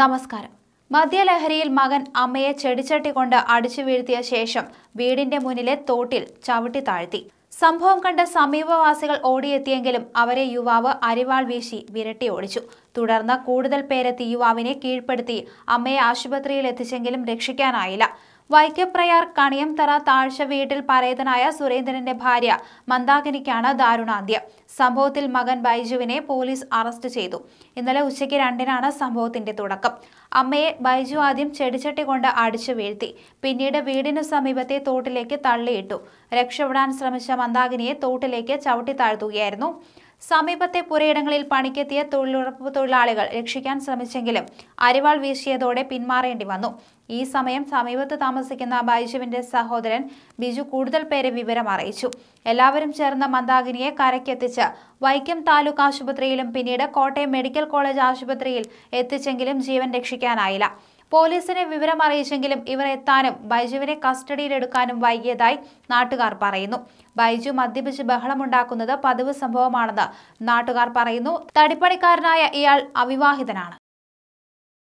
നമസ്കാരം മദ്യലഹരിയിൽ മകൻ അമ്മയെ ചെടിച്ചട്ടിക്കൊണ്ട് കൊണ്ട് അടിച്ചു വീഴ്ത്തിയ ശേഷം വീടിന്റെ മുന്നിലെ തോട്ടിൽ ചവിട്ടി താഴ്ത്തി സംഭവം കണ്ട സമീപവാസികൾ ഓടിയെത്തിയെങ്കിലും അവരെ യുവാവ് അരിവാൾ വീശി വിരട്ടി ഓടിച്ചു തുടർന്ന് കൂടുതൽ പേരെത്തി യുവാവിനെ കീഴ്പ്പെടുത്തി അമ്മയെ ആശുപത്രിയിൽ എത്തിച്ചെങ്കിലും രക്ഷിക്കാനായില്ല വൈക്കപ്രയാർ കണിയംതറ താഴ്ച വീട്ടിൽ പരേതനായ സുരേന്ദ്രന്റെ ഭാര്യ മന്ദാകിനിക്കാണ് ദാരുണാന്ത്യം സംഭവത്തിൽ മകൻ ബൈജുവിനെ പോലീസ് അറസ്റ്റ് ചെയ്തു ഇന്നലെ ഉച്ചയ്ക്ക് രണ്ടിനാണ് സംഭവത്തിന്റെ തുടക്കം അമ്മയെ ബൈജു ആദ്യം ചെടിച്ചട്ടി കൊണ്ട് അടിച്ചു വീഴ്ത്തി പിന്നീട് വീടിന് സമീപത്തെ തോട്ടിലേക്ക് തള്ളിയിട്ടു രക്ഷപ്പെടാൻ ശ്രമിച്ച മന്ദാകിനിയെ തോട്ടിലേക്ക് ചവിട്ടി താഴ്ത്തുകയായിരുന്നു സമീപത്തെ പുരയിടങ്ങളിൽ പണിക്കെത്തിയ തൊഴിലുറപ്പ് തൊഴിലാളികൾ രക്ഷിക്കാൻ ശ്രമിച്ചെങ്കിലും അരിവാൾ വീശിയതോടെ പിന്മാറേണ്ടി വന്നു ഈ സമയം സമീപത്ത് താമസിക്കുന്ന ബൈജുവിന്റെ സഹോദരൻ ബിജു കൂടുതൽ പേരെ വിവരം അറിയിച്ചു എല്ലാവരും ചേർന്ന് മന്ദാകിനിയെ കരയ്ക്കെത്തിച്ച് വൈക്കം താലൂക്ക് ആശുപത്രിയിലും പിന്നീട് കോട്ടയം മെഡിക്കൽ കോളേജ് ആശുപത്രിയിൽ എത്തിച്ചെങ്കിലും ജീവൻ രക്ഷിക്കാനായില്ല പോലീസിനെ വിവരം അറിയിച്ചെങ്കിലും ഇവർ എത്താനും ബൈജുവിനെ കസ്റ്റഡിയിലെടുക്കാനും വൈകിയതായി നാട്ടുകാർ പറയുന്നു ബൈജു മദ്യപിച്ച് ബഹളമുണ്ടാക്കുന്നത് പതിവ് സംഭവമാണെന്ന് നാട്ടുകാർ പറയുന്നു തടിപ്പണിക്കാരനായ ഇയാൾ അവിവാഹിതനാണ്